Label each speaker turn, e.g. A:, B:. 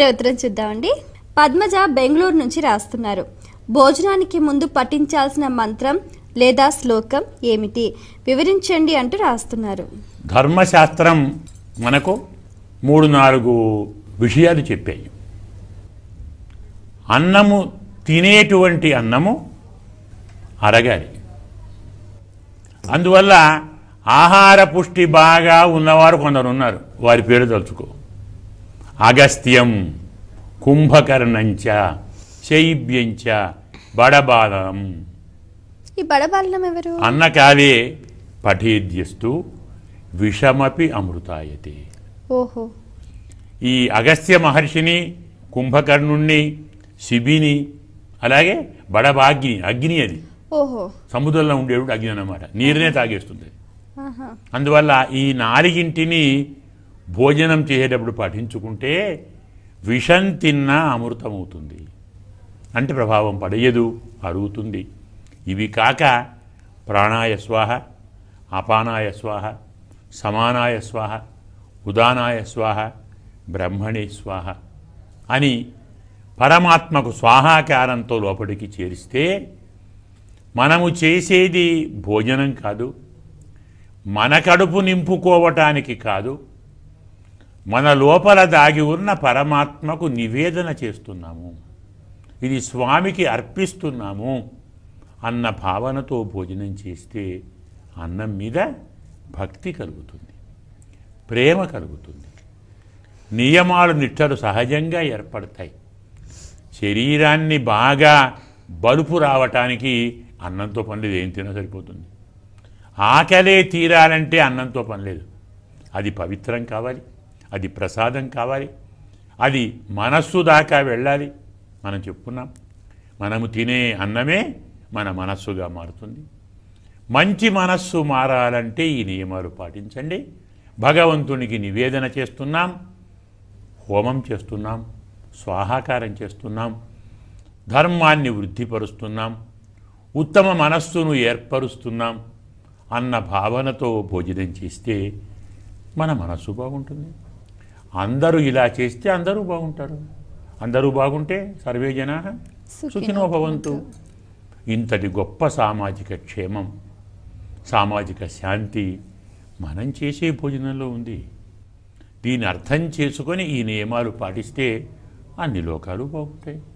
A: ఉత్తరం చూద్దామండి పద్మజ బెంగళూరు నుంచి రాస్తున్నారు భోజనానికి ముందు పఠించాల్సిన మంత్రం లేదా శ్లోకం ఏమిటి వివరించండి అంటూ రాస్తున్నారు ధర్మశాస్త్రం మనకు మూడు నాలుగు విషయాలు చెప్పాయి అన్నము తినేటువంటి అన్నము అరగాలి అందువల్ల ఆహార పుష్టి బాగా ఉన్నవారు కొందరు ఉన్నారు వారి పేరు తలుచుకో అగస్త్యం కుంభకర్ణంచ శైబ్యంచ బడబాలం ఈ బడబాలనం ఎవరు పఠేద్యస్తు విషమపి అమృతాయతే ఓహో ఈ అగస్త్య మహర్షిని కుంభకర్ణుణ్ణి శిబిని అలాగే బడబాగ్ని అగ్ని అది ఓహో సముద్రంలో ఉండేవి అగ్ని అన్నమాట నీరునే తాగేస్తుంది అందువల్ల ఈ నాలుగింటిని భోజనం చేసేటప్పుడు పఠించుకుంటే విషం తిన్నా అమృతమవుతుంది అంటే ప్రభావం పడయదు అరుగుతుంది ఇవి కాక ప్రాణాయ స్వాహ అపానాయ స్వాహ సమానాయ స్వాహ ఉదానాయ స్వాహ బ్రహ్మణే స్వాహ అని పరమాత్మకు స్వాహాకారంతో లోపలికి చేరిస్తే మనము చేసేది భోజనం కాదు మన కడుపు నింపుకోవటానికి కాదు మన లోపల దాగి ఉన్న పరమాత్మకు నివేదన చేస్తున్నాము ఇది స్వామికి అర్పిస్తున్నాము అన్న భావనతో భోజనం చేస్తే అన్నం మీద భక్తి కలుగుతుంది ప్రేమ కలుగుతుంది నియమాలు నిట్టలు సహజంగా ఏర్పడతాయి శరీరాన్ని బాగా బలుపు రావటానికి అన్నంతో పని లేదు ఏం తినా సరిపోతుంది ఆకలే తీరాలంటే అన్నంతో పని లేదు అది పవిత్రం కావాలి అది ప్రసాదం కావాలి అది మనస్సు దాకా వెళ్ళాలి మనం చెప్పుకున్నాం మనము తినే అన్నమే మన మనస్సుగా మారుతుంది మంచి మనస్సు మారాలంటే ఈ నియమాలు పాటించండి భగవంతునికి నివేదన చేస్తున్నాం హోమం చేస్తున్నాం స్వాహాకారం చేస్తున్నాం ధర్మాన్ని వృద్ధిపరుస్తున్నాం ఉత్తమ మనస్సును ఏర్పరుస్తున్నాం అన్న భావనతో భోజనం చేస్తే మన మనస్సు బాగుంటుంది అందరూ ఇలా చేస్తే అందరూ బాగుంటారు అందరూ బాగుంటే సర్వే జనా సుఖినో భవంతు ఇంతటి గొప్ప సామాజిక క్షేమం సామాజిక శాంతి మనం చేసే భోజనంలో ఉంది దీని అర్థం చేసుకొని ఈ నియమాలు పాటిస్తే అన్ని లోకాలు బాగుంటాయి